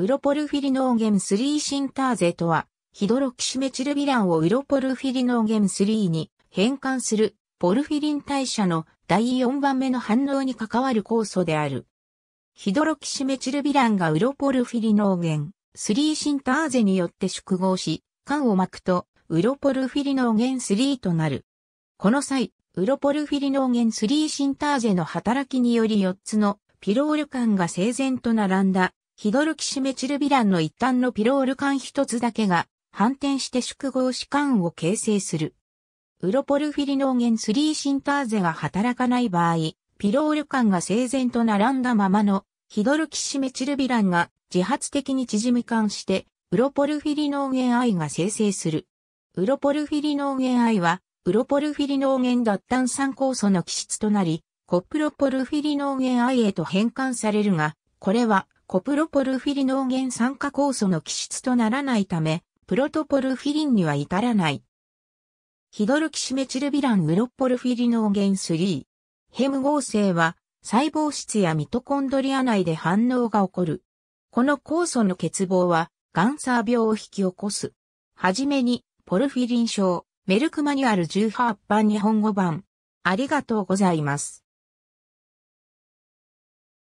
ウロポルフィリノーゲン3シンターゼとは、ヒドロキシメチルビランをウロポルフィリノーゲン3に変換するポルフィリン代謝の第4番目の反応に関わる酵素である。ヒドロキシメチルビランがウロポルフィリノーゲン3シンターゼによって縮合し、缶を巻くとウロポルフィリノーゲン3となる。この際、ウロポルフィリノーゲン3シンターゼの働きにより4つのピロール缶が整然と並んだヒドルキシメチルビランの一端のピロール管一つだけが反転して縮合子管を形成する。ウロポルフィリノーゲン3シンターゼが働かない場合、ピロール管が整然と並んだままのヒドルキシメチルビランが自発的に縮み管して、ウロポルフィリノーゲン I が生成する。ウロポルフィリノーゲン I は、ウロポルフィリノーゲン脱炭酸酵素の基質となり、コプロポルフィリノーゲン I へと変換されるが、これはコプロポルフィリノーゲン酸化酵素の基質とならないため、プロトポルフィリンには至らない。ヒドルキシメチルビランウロッポルフィリノーゲン3。ヘム合成は細胞質やミトコンドリア内で反応が起こる。この酵素の欠乏は、ガンサー病を引き起こす。はじめに、ポルフィリン症、メルクマニュアル18版日本語版。ありがとうございます。